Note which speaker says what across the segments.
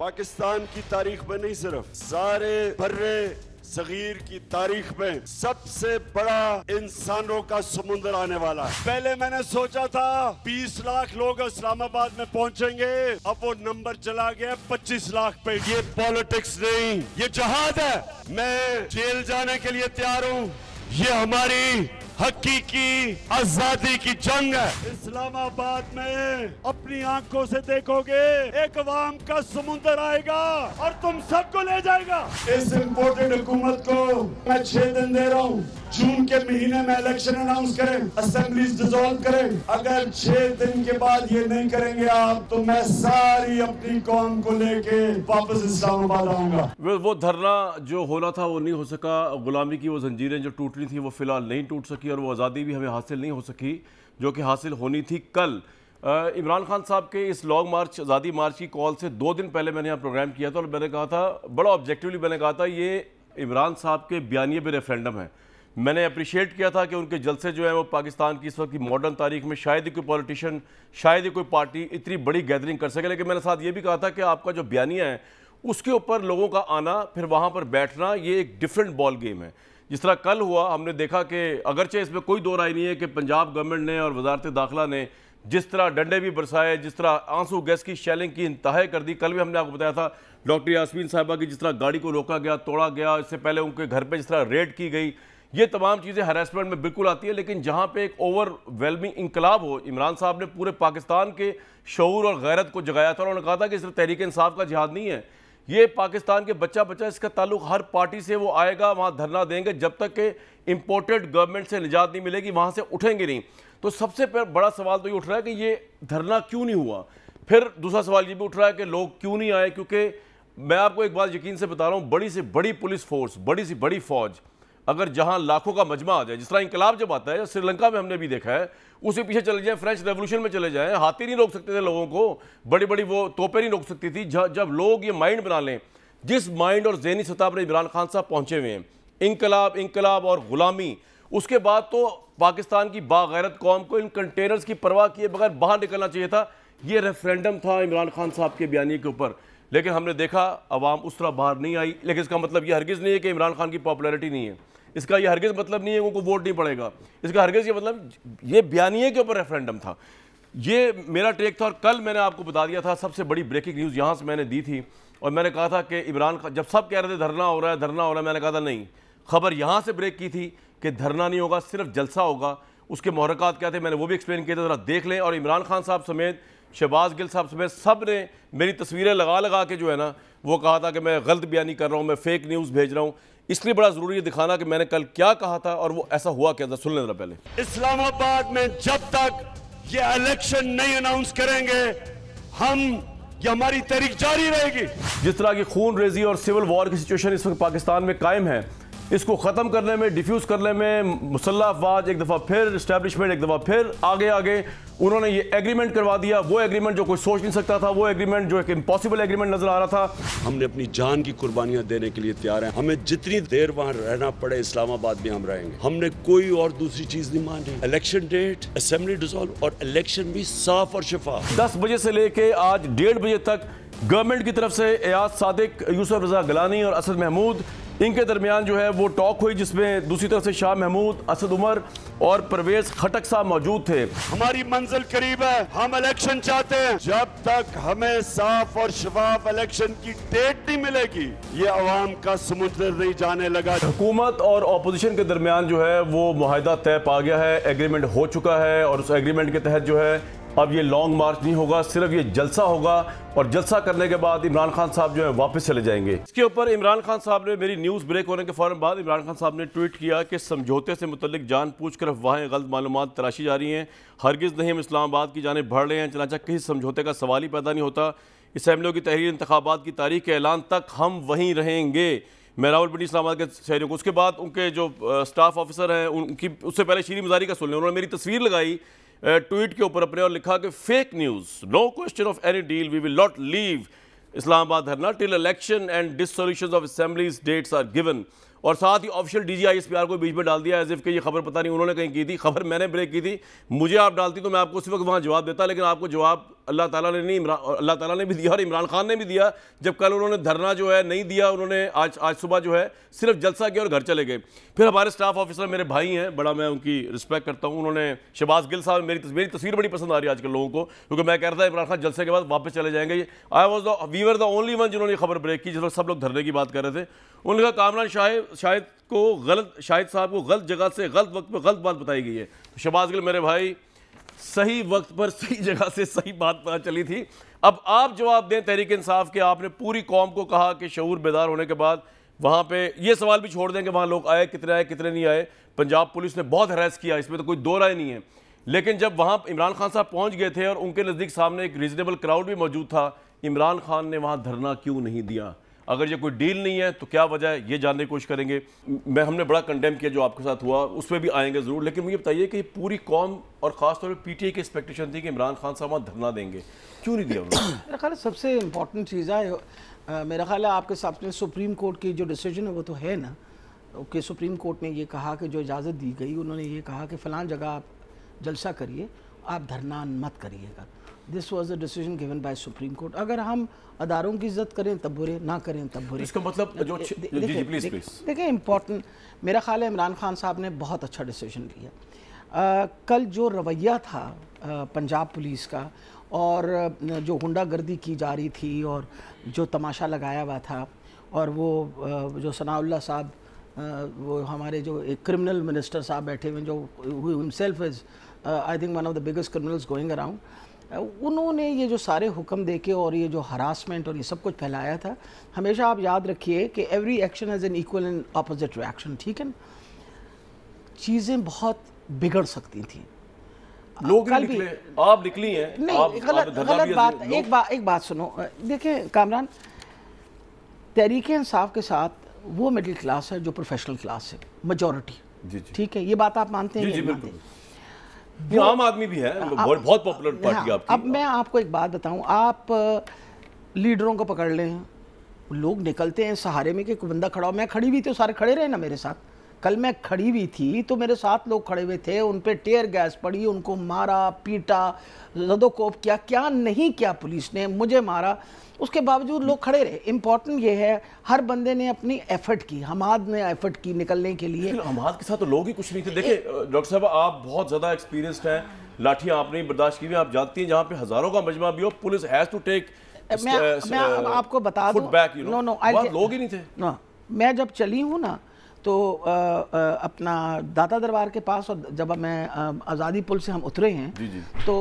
Speaker 1: पाकिस्तान की तारीख में नहीं सिर्फ सारे बर्रे सगीर की तारीख में सबसे बड़ा इंसानों का समुंदर आने वाला है पहले मैंने सोचा था 20 लाख लोग इस्लामाबाद में पहुंचेंगे अब वो नंबर चला गया 25 लाख पे ये पॉलिटिक्स नहीं ये जहाद है मैं जेल जाने के लिए तैयार हूँ ये हमारी हकीकी आजादी की जंग है इस्लामाबाद में अपनी आंखों से देखोगे एक वाम का समुंदर आएगा और तुम सबको ले जाएगा इस इम्पोर्टेड हुकूमत को मैं छह दिन दे रहा हूँ जून के महीने में इलेक्शन अनाउंस करें असेंबली डिजोल्व करें अगर छह दिन के बाद ये नहीं करेंगे आप तो मैं सारी अपनी कौम को लेके वापस इस्लामाबाद आऊंगा
Speaker 2: वो धरना जो होना था वो नहीं हो सका गुलामी की वो जंजीरें जो टूटनी थी वो फिलहाल नहीं टूट सकी और वो आज़ादी भी हमें हासिल नहीं हो सकी जो कि हासिल होनी थी कल इमरान खान साहब के इस लॉन्ग मार्च आज़ादी मार्च की कॉल से दो दिन पहले मैंने यहाँ प्रोग्राम किया था और मैंने कहा था बड़ा ऑब्जेक्टिवली मैंने कहा था ये इमरान साहब के बयानिए पर रेफरेंडम है मैंने अप्रिशिएट किया था कि उनके जलसे जो है वो पाकिस्तान की इस वक्त की मॉडर्न तारीख में शायद ही कोई पॉलिटिशियन शायद ही कोई पार्टी इतनी बड़ी गैदरिंग कर सके लेकिन मैंने साथ ये भी कहा था कि आपका जो बयानिया है उसके ऊपर लोगों का आना फिर वहाँ पर बैठना ये एक डिफरेंट बॉल गेम है जिस तरह कल हुआ हमने देखा कि अगरचे इसमें कोई दो राय नहीं है कि पंजाब गवर्नमेंट ने और वजारत दाखिला ने जिस तरह डंडे भी बरसाए जिस तरह आंसू गैस की शेलिंग की इंतहा कर दी कल भी हमने आपको बताया था डॉक्टर यासमीन साहबा की जिस तरह गाड़ी को रोका गया तोड़ा गया इससे पहले उनके घर पर जिस तरह रेड की गई ये तमाम चीज़ें हरासमेंट में बिल्कुल आती है लेकिन जहाँ पे एक ओवरवेलमिंग इनकलाब हो इमरान साहब ने पूरे पाकिस्तान के शूर और गैरत को जगाया था उन्होंने कहा था कि सिर्फ तहरीक इंसाफ का जिहाद नहीं है ये पाकिस्तान के बच्चा बच्चा इसका ताल्लुक हर पार्टी से वो आएगा वहाँ धरना देंगे जब तक कि इम्पोर्टेड गवर्नमेंट से निजात नहीं मिलेगी वहाँ से उठेंगे नहीं तो सबसे बड़ा सवाल तो ये उठ रहा है कि ये धरना क्यों नहीं हुआ फिर दूसरा सवाल ये भी उठ रहा है कि लोग क्यों नहीं आए क्योंकि मैं आपको एक बात यकीन से बता रहा हूँ बड़ी से बड़ी पुलिस फोर्स बड़ी से बड़ी फौज अगर जहां लाखों का मजमा आ जाए जिस तरह इंकलाब जब आता है श्रीलंका में हमने भी देखा है उसे पीछे चले जाएं फ्रेंच रेवोल्यूशन में चले जाएं हाथी नहीं रोक सकते थे लोगों को बड़ी बड़ी वो तोपें नहीं रोक सकती थी जब लोग ये माइंड बना लें जिस माइंड और जहनी सतह पर इमरान खान साहब पहुंचे हुए हैं इनकलाब इनकलाब और गुलामी उसके बाद तो पाकिस्तान की बागैरत कौम को इन कंटेनर्स की परवाह किए बगैर बाहर निकलना चाहिए था ये रेफरेंडम था इमरान खान साहब के बयानी के ऊपर लेकिन हमने देखा अवाम उस तरह बाहर नहीं आई लेकिन इसका मतलब ये हरगिज़ नहीं है कि इमरान खान की पॉपुलैरिटी नहीं है इसका ये हरगिज मतलब नहीं है उनको वोट नहीं पड़ेगा इसका हरगिज ये मतलब ये बयानिए के ऊपर रेफरेंडम था ये मेरा ट्रेक था और कल मैंने आपको बता दिया था सबसे बड़ी ब्रेकिंग न्यूज़ यहाँ से मैंने दी थी और मैंने कहा था कि इमरान खान जब सब कह रहे थे धरना हो रहा है धरना हो रहा है मैंने कहा था नहीं खबर यहाँ से ब्रेक की थी कि धरना नहीं होगा सिर्फ जलसा होगा उसके महरक़ात क्या थे मैंने वो भी एक्सप्लेन किया था ज़रा देख लें और इमरान खान साहब समेत शहबाज गिल साहब समेत सब ने मेरी तस्वीरें लगा लगा के जो है ना वो कहा था कि मैं गलत बयानी कर रहा हूँ मैं फेक न्यूज़ भेज रहा हूँ इसलिए बड़ा जरूरी है दिखाना कि मैंने कल क्या कहा था और वो ऐसा हुआ क्या था सुन लेना पहले
Speaker 1: इस्लामाबाद में जब तक ये इलेक्शन नहीं अनाउंस करेंगे हम ये हमारी तहरीक जारी रहेगी
Speaker 2: जिस तरह की खून रेजी और सिविल वॉर की सिचुएशन इस वक्त पाकिस्तान में कायम है इसको ख़त्म करने में डिफ्यूज़ करने में मुसल्ह अफवाज एक दफ़ा फिर इस्टेबलिशमेंट एक दफ़ा फिर आगे आगे उन्होंने ये एग्रीमेंट करवा दिया वो एग्रीमेंट जो कोई सोच नहीं सकता था वो एग्रीमेंट जो एक इम्पॉसिबल एग्रीमेंट नज़र आ रहा था
Speaker 1: हमने अपनी जान की कुर्बानियाँ देने के लिए तैयार हैं हमें जितनी देर वहाँ रहना पड़े इस्लामाबाद में हम रहेंगे हमने कोई और दूसरी चीज़ नहीं मानी इलेक्शन डेट असम्बली डिजॉल्व और
Speaker 2: इलेक्शन भी साफ और शफाफ दस बजे से लेके आज डेढ़ बजे तक गवर्नमेंट की तरफ से एयाज सादिक यूसफ रजा गलानी और असद महमूद इनके दरमियान जो है वो टॉक हुई जिसमें दूसरी तरफ से शाह महमूद असद उमर और परवेज खटक साहब मौजूद थे
Speaker 1: हमारी मंजिल करीब है हम इलेक्शन चाहते हैं जब तक हमें साफ और शफाफ इलेक्शन की डेट नहीं मिलेगी ये आवाम का समुद्र नहीं जाने लगा
Speaker 2: हुकूमत और अपोजिशन के दरमियान जो है वो माहिदा तय पा गया है एग्रीमेंट हो चुका है और उस एग्रीमेंट के तहत जो है अब ये लॉन्ग मार्च नहीं होगा सिर्फ ये जलसा होगा और जलसा करने के बाद इमरान खान साहब जो है वापस चले जाएंगे इसके ऊपर इमरान खान साहब ने मेरी न्यूज़ ब्रेक होने के फौरन बाद इमरान खान साहब ने ट्वीट किया कि समझौते से मुतलिक जान पूछ कर अफवाहें गलत मालूम तराशी जा रही हैं हरगिज़ नहीं हम इस्लामाबाद की जानब बढ़ रहे हैं चनाचा किसी समझौते का सवाल ही पैदा नहीं होता इसम्बलियों की तहरीर इंतबात की तारीख के ऐलान तक हम वहीं रहेंगे मैं राहुल पिंडी इस्लाबाद के शहरी को उसके बाद उनके जो स्टाफ ऑफिसर हैं उनकी उससे पहले शीरी मजारी का सुन लें उन्होंने मेरी तस्वीर लगाई ट्वीट के ऊपर अपने और लिखा कि fake news no question of any deal we will not leave Islamabad धरना till election and dissolution of assemblies dates are given और साथ ही ऑफिशियल डी जी को बीच में डाल दिया एज इफ कि ये खबर पता नहीं उन्होंने कहीं की थी खबर मैंने ब्रेक की थी मुझे आप डालती तो मैं आपको उसी वक्त वहाँ जवाब देता लेकिन आपको जवाब अल्लाह ताला ने नहीं इमरान अल्लाह ताला ने भी दिया और इमरान खान ने भी दिया जब कल उन्होंने धरना जो है नहीं दिया उन्होंने आज आज सुबह जो है सिर्फ जलसा किया और घर चले गए फिर हमारे स्टाफ ऑफिसर मेरे भाई हैं बड़ा मैं उनकी रिस्पेक्ट करता हूँ उन्होंने शहबाज गिल साहब मेरी मेरी तस्वीर बड़ी पसंद आ रही है आजकल लोगों को क्योंकि मैं कह रहा था इमरान खान जलसे के बाद वापस चले जाएंगे I was the we were the only one जिन्होंने खबर ब्रेक की जिस वक्त सब लोग धरने की बात कर रहे थे उनका कामरान शाहिद शाहिद को गलत शाहिद साहब को गलत जगह से गलत वक्त पर गलत बात बताई गई है तो शहबाज गिल मेरे भाई सही वक्त पर सही जगह से सही बात पता चली थी अब आप जवाब दें तहरीक इंसाफ के आपने पूरी कौम को कहा कि शूर बेदार होने के बाद वहाँ पे ये सवाल भी छोड़ दें कि वहाँ लोग आए कितने आए कितने नहीं आए पंजाब पुलिस ने बहुत हरास किया इसमें तो कोई दो राय नहीं है लेकिन जब वहाँ इमरान खान साहब पहुँच गए थे और उनके नज़दीक सामने एक रीज़नेबल क्राउड भी मौजूद था इमरान खान ने वहाँ धरना क्यों नहीं दिया अगर ये कोई डील नहीं है तो क्या वजह है ये जानने की कोशिश करेंगे मैं हमने बड़ा कंडेम किया जो आपके साथ हुआ उस पर भी आएंगे ज़रूर लेकिन मुझे बताइए कि पूरी कौम और ख़ासतौर पर पी टी आई की एक्सपेक्टेशन थी कि इमरान खान साहब वहाँ धरना देंगे क्यों नहीं दिया मेरा
Speaker 3: ख्याल सबसे इम्पॉर्टेंट चीज़ है मेरा ख्याल है आपके में सुप्रीम कोर्ट की जो डिसीजन है वो तो है ना कि सुप्रीम कोर्ट ने ये कहा कि जो इजाज़त दी गई उन्होंने ये कहा कि फ़लाँ जगह आप जलसा करिए आप धरना मत करिएगा this was a decision given by supreme court अगर हम अदारों की इज्जत करें तब बुरे ना करें तब बुरे इसका मतलब जो देखिए इम्पोर्टेंट मेरा ख्याल है इमरान खान साहब ने बहुत अच्छा डिसीजन लिया आ, कल जो रवैया था आ, पंजाब पुलिस का और जो गुंडागर्दी की जा रही थी और जो तमाशा लगाया हुआ था और वो जो सनाउल्ला साहब वो हमारे जो एक क्रिमिनल मिनिस्टर साहब बैठे हुए जो himself is I think one of the biggest criminals going around उन्होंने ये जो सारे हुक्म देके और ये जो हरासमेंट और ये सब कुछ फैलाया था हमेशा आप याद रखिए कि every action has an equal and opposite reaction ठीक है ना चीज़ें बहुत बिगड़ सकती थी लोग निकले,
Speaker 2: आप निकली हैं नहीं आप, गलत आप गलत बात एक
Speaker 3: बात एक बात सुनो देखें कामरान तहरीक इंसाफ के साथ वो मिडिल क्लास है जो प्रोफेशनल क्लास है मजॉरिटी ठीक है ये बात आप मानते हैं जी, जी, मानते हैं
Speaker 2: नहीं आम आदमी भी है बहुत
Speaker 3: बहुत पॉपुलर पार्टी हाँ, आपकी अब मैं आपको एक बात बताऊं आप लीडरों को पकड़ लें लोग निकलते हैं सहारे में कि एक बंदा खड़ा हो मैं खड़ी भी थी सारे खड़े रहे ना मेरे साथ कल मैं खड़ी हुई थी तो मेरे साथ लोग खड़े हुए थे उन पर टेयर गैस पड़ी उनको मारा पीटा जदोकोप किया क्या नहीं किया पुलिस ने मुझे मारा उसके बावजूद लोग खड़े रहे इम्पोर्टेंट ये है हर बंदे ने अपनी एफर्ट की हमाद ने एफर्ट की निकलने के लिए
Speaker 2: हमाद के साथ तो लोग ही कुछ नहीं थे देखिए डॉक्टर साहब आप बहुत ज़्यादा एक्सपीरियंस हैं लाठियाँ आपने बर्दाश्त की हुई आप जानती हैं जहाँ पे हज़ारों का मजमा भी हो पुलिस हैज़ टू टेक मैं, आपको
Speaker 3: बता दूँ नो नो लोग ही नहीं थे हाँ, मैं जब चली हूँ ना तो आ, आ, अपना दाता दरबार के पास और जब मैं आज़ादी पुल से हम उतरे हैं जी जी। तो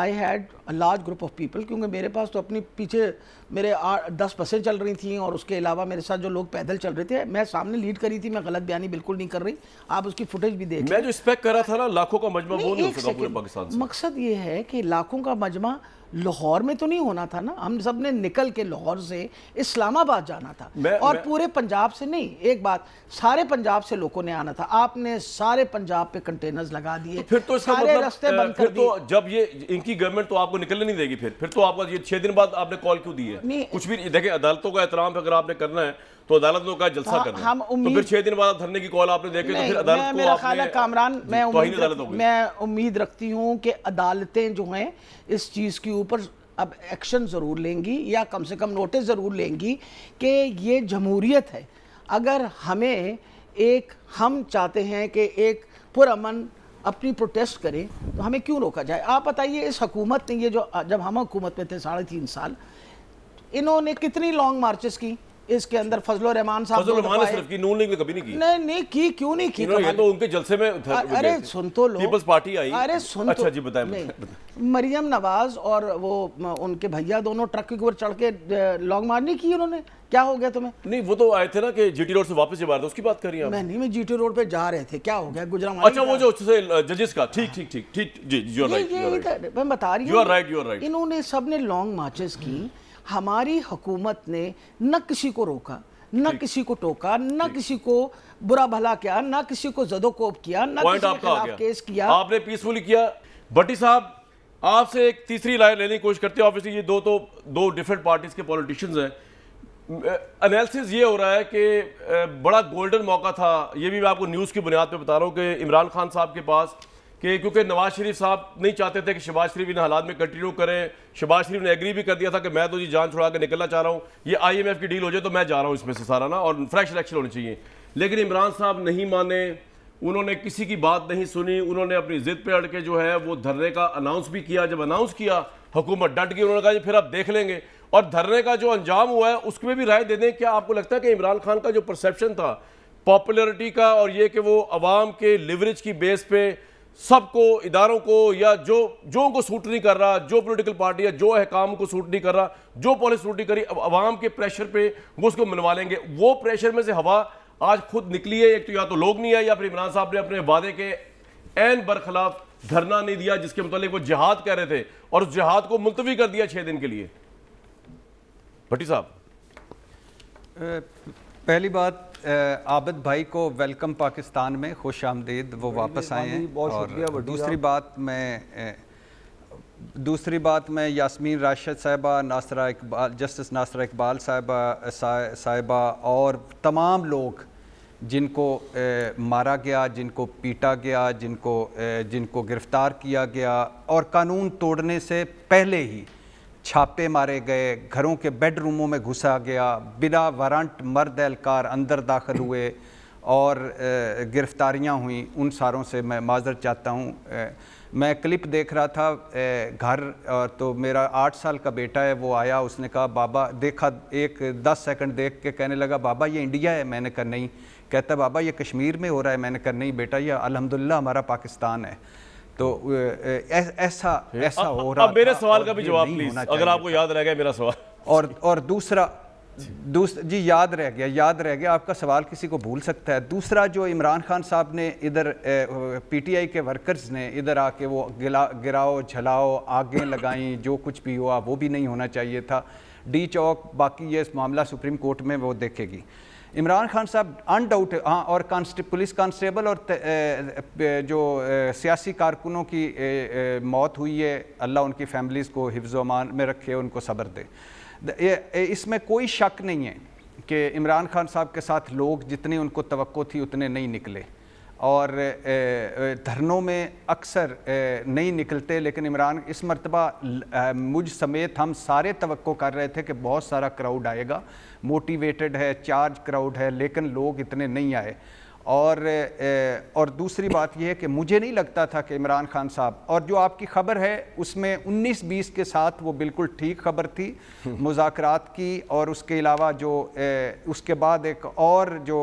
Speaker 3: I had large group of people क्योंकि मेरे पास तो अपनी पीछे मेरे आठ दस बसें चल रही थी और उसके अलावा मेरे साथ जो लोग पैदल चल रहे थे मैं सामने लीड करी थी मैं गलत बयानी बिल्कुल नहीं कर रही आप उसकी फुटेज भी देख मैं जो स्पेक्ट कर रहा था ना लाखों का मजमा वो नहीं पाकिस्तान मकसद ये है कि लाखों का मजमा लाहौर में तो नहीं होना था ना हम सब ने निकल के लाहौर से इस्लामाबाद जाना था मैं, और मैं... पूरे पंजाब से नहीं एक बात सारे पंजाब से लोगों ने आना था आपने सारे पंजाब पे कंटेनर्स लगा दिए तो फिर तो सारे मतलब, रास्ते रस्ते बंद
Speaker 2: कर तो जब ये इनकी गवर्नमेंट तो आपको निकलने नहीं देगी फिर फिर तो आपका ये छह दिन बाद आपने कॉल क्यों दी है कुछ भी देखिए अदालतों का एहतराम अगर आपने करना है तो अदालतों का जलसा हाँ, कर हम तो फिर छह दिन बाद धरने की कॉल आपने देखे तो फिर अदालत को आपने कामरान मैं तो उम्मीद
Speaker 3: मैं उम्मीद रखती हूँ कि अदालतें जो हैं इस चीज़ के ऊपर अब एक्शन ज़रूर लेंगी या कम से कम नोटिस ज़रूर लेंगी कि ये जमहूरियत है अगर हमें एक हम चाहते हैं कि एक पुरमन अपनी प्रोटेस्ट करें तो हमें क्यों रोका जाए आप बताइए इस हकूमत ने ये जो जब हम हुकूमत में थे साढ़े तीन साल इन्होंने कितनी लॉन्ग मार्चेस की इसके अंदर फजल रहमान साहब फजल रहमान सिर्फ
Speaker 2: की नून लीग ने कभी नहीं की नहीं
Speaker 3: नहीं की क्यों नहीं की ये तो
Speaker 2: उनके जलसे में अरे सुन तो लो पीपल्स पार्टी आई अरे सुन अच्छा तो अच्छा जी बताएं
Speaker 3: मरियम नवाज और वो उनके भैया दोनों ट्रक के ऊपर चढ़ के लॉन्ग मार्च नहीं की उन्होंने क्या हो गया तुम्हें नहीं वो
Speaker 2: तो आए थे ना कि जीटी रोड से वापस जा रहे थे उसकी बात कर रही हूं मैं
Speaker 3: नहीं मैं जीटी रोड पे जा रहे थे क्या हो गया गुजरा अच्छा वो जो
Speaker 2: उससे जजेस का ठीक ठीक ठीक ठीक जी यू आर राइट
Speaker 3: मैं बता रही हूं you are right you are right इन्होंने सबने लॉन्ग मार्चेस की हमारी हुकूमत ने न किसी को रोका न किसी को टोका न किसी को बुरा भला किया न किसी को जदोकोप किया न किसी के केस किया आपने
Speaker 2: पीसफुली किया भट्टी साहब आपसे एक तीसरी राय लेने की कोशिश करते हैं ऑब्वियसली ये दो तो दो डिफरेंट पार्टीज के पॉलिटिशियंस हैं एनालिसिस ये हो रहा है कि बड़ा गोल्डन मौका था ये भी मैं आपको न्यूज़ की बुनियाद पे बता रहा हूँ कि इमरान खान साहब के पास कि क्योंकि नवाज शरीफ साहब नहीं चाहते थे कि शबाज शरीफ इन हालात में कंटिन्यू करें शबाज शरीफ ने एग्री भी कर दिया था कि मैं तो जी जान छुड़ा के निकलना चाह रहा हूँ ये आईएमएफ की डील हो जाए तो मैं जा रहा हूँ इसमें से सारा ना और फ्रेश इलेक्शन होनी चाहिए लेकिन इमरान साहब नहीं माने उन्होंने किसी की बात नहीं सुनी उन्होंने अपनी जिद पर अड़के जो है वो धरने का अनाउंस भी किया जब अनाउंस किया हुकूमत डट गई उन्होंने कहा फिर आप देख लेंगे और धरने का जो अंजाम हुआ है उसमें भी राय दे दें क्या आपको लगता है कि इमरान खान का जो परसेप्शन था पॉपुलरिटी का और ये कि वो अवाम के लिवरेज की बेस पे सबको इदारों को या जो जो को सूट नहीं कर रहा जो पोलिटिकल पार्टी है जो अहकाम को सूट नहीं कर रहा जो पॉलिसी सूट नहीं करी अब आवाम के प्रेशर पे वो उसको मनवा लेंगे वो प्रेशर में से हवा आज खुद निकली है एक तो या तो लोग नहीं आए या फिर इमरान साहब ने अपने वादे के एन बरखिलाफ धरना नहीं दिया जिसके मतलब वो जिहाद कह रहे थे और उस जिहाद को मुलतवी कर दिया छः दिन के
Speaker 4: लिए भट्टी साहब पहली बात आबद भाई को वेलकम पाकिस्तान में खुश आमदीद वो वापस आए हैं और दूसरी बात मैं दूसरी बात मैं यासमीन राशिद साहिबा नासरा इकबाल जस्टिस नासरा इकबाल साहिबा साहिबा और तमाम लोग जिनको ए, मारा गया जिनको पीटा गया जिनको ए, जिनको गिरफ़्तार किया गया और कानून तोड़ने से पहले ही छापे मारे गए घरों के बेडरूमों में घुसा गया बिना वारंट मर्द एहलकार अंदर दाखिल हुए और गिरफ़्तारियाँ हुई उन सारों से मैं माजर चाहता हूँ मैं क्लिप देख रहा था घर और तो मेरा आठ साल का बेटा है वो आया उसने कहा बाबा देखा एक दस सेकंड देख के कहने लगा बाबा ये इंडिया है मैंने कहा नहीं कहता बाबा ये कश्मीर में हो रहा है मैंने कहा नहीं बेटा ये अलहमदिल्ला हमारा पाकिस्तान है तो ऐसा ऐसा हो रहा मेरे सवाल का भी जवाब प्लीज अगर आपको
Speaker 2: याद रह गया मेरा सवाल
Speaker 4: और और दूसरा दूसरा जी याद रह गया याद रह गया आपका सवाल किसी को भूल सकता है दूसरा जो इमरान खान साहब ने इधर पीटीआई के वर्कर्स ने इधर आके वो गिला गिराओ झलाओ आगे लगाई जो कुछ भी हुआ वो भी नहीं होना चाहिए था डी चौक बाकी ये मामला सुप्रीम कोर्ट में वो देखेगी इमरान खान साहब अनडाउट हाँ और कांस्ट पुलिस कांस्टेबल और जो सियासी कारकुनों की मौत हुई है अल्लाह उनकी फैमिलीज़ को हिफ्जमान में रखे उनको सब्र दे इसमें कोई शक नहीं है कि इमरान खान साहब के साथ लोग जितनी उनको तो थी उतने नहीं निकले और धरनों में अक्सर नहीं निकलते लेकिन इमरान इस मरतबा मुझ समेत हम सारे तो कर रहे थे कि बहुत सारा क्राउड आएगा मोटिवेटेड है चार्ज क्राउड है लेकिन लोग इतने नहीं आए और और दूसरी बात यह है कि मुझे नहीं लगता था कि इमरान खान साहब और जो आपकी खबर है उसमें 19-20 के साथ वो बिल्कुल ठीक खबर थी मुजाकरात की और उसके अलावा जो उसके बाद एक और जो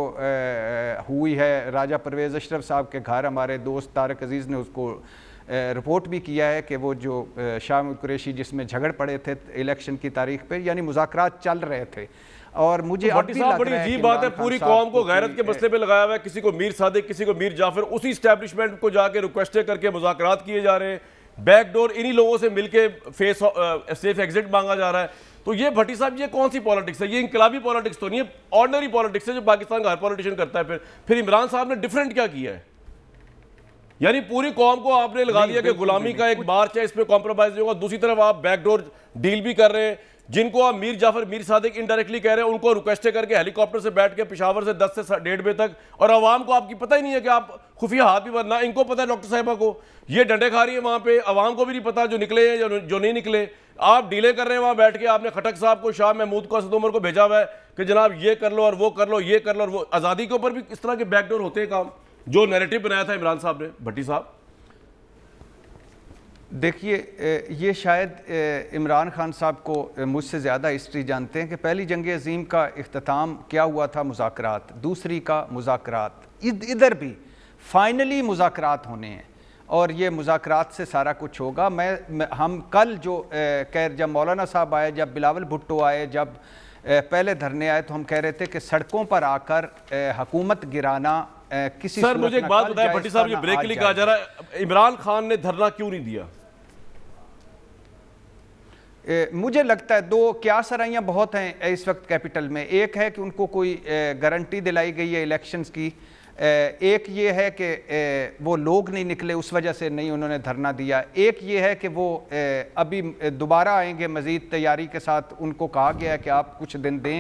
Speaker 4: हुई है राजा परवेज़ अशरफ साहब के घर हमारे दोस्त तारक अजीज़ ने उसको रिपोर्ट भी किया है कि वो जो शाह कुरेशी जिसमें झगड़ पड़े थे इलेक्शन की तारीख पर यानी मुजाकर चल रहे थे और मुझे तो भी बड़ी अजीब बात है पूरी कौम को गैरत के मसले
Speaker 2: पे लगाया हुआ है किसी को मीर सादिक किसी को मीर जाफर उसी स्टैब्लिशमेंट को जाके रिक्वेस्टें करके मुजाकर किए जा रहे हैं बैकडोर इन्हीं लोगों से मिलके फेस सेफ एग्जिट मांगा जा रहा है तो ये भट्टी साहब ये कौन सी पॉलिटिक्स है ये इंकलाबी पॉलिटिक्स तो नहीं है ऑर्डनरी पॉलिटिक्स है जो पाकिस्तान का हर पॉलिटिशियन करता है फिर फिर इमरान साहब ने डिफरेंट क्या किया है यानी पूरी कौम को आपने लगा दिया कि गुलामी का एक मार्च है इसमें कॉम्प्रोमाइज नहीं होगा दूसरी तरफ आप बैकडोर डील भी कर रहे हैं जिनको आप मीर जाफर मीर सादिक इनडायरेक्टली कह रहे हैं उनको रिक्वेस्टें करके हेलीकॉप्टर से बैठ के पिशावर से दस से डेढ़ बजे तक और आवाम को आपकी पता ही नहीं है कि आप खुफिया हाथ भी बनना इनको पता है डॉक्टर साहबा को ये डंडे खा रही है वहाँ पे आवाम को भी नहीं पता जो निकले हैं या जो नहीं निकले आप डीले कर रहे हैं वहाँ बैठ के आपने खटक साहब को शाह महमूद को असद उमर को भेजा हुआ है कि जनाब ये कर लो और वो कर लो ये कर लो और वो आज़ादी के ऊपर भी इस तरह के बैकडोर होते हैं काम जो नैरेटिव बनाया था इमरान साहब ने भट्टी साहब
Speaker 4: देखिए ये शायद इमरान खान साहब को मुझसे ज़्यादा हिस्ट्री जानते हैं कि पहली जंग अजीम का अख्ताम क्या हुआ था मुजात दूसरी का मुजात इध, इधर भी फाइनली मुजात होने हैं और ये मुजात से सारा कुछ होगा मैं हम कल जो कह जब मौलाना साहब आए जब बिलावल भुट्टो आए जब पहले धरने आए तो हम कह रहे थे कि सड़कों पर आकर हकूमत गिराना किसी सर मुझे एक बात बताया भट्टी साहब ये ब्रेक के लिए कहा जा रहा है इमरान खान ने धरना क्यों नहीं दिया मुझे लगता है दो क्या सराइयाँ बहुत हैं इस वक्त कैपिटल में एक है कि उनको कोई गारंटी दिलाई गई है इलेक्शंस की एक ये है कि वो लोग नहीं निकले उस वजह से नहीं उन्होंने धरना दिया एक ये है कि वो अभी दोबारा आएंगे मज़ीद तैयारी के साथ उनको कहा गया है कि आप कुछ दिन दें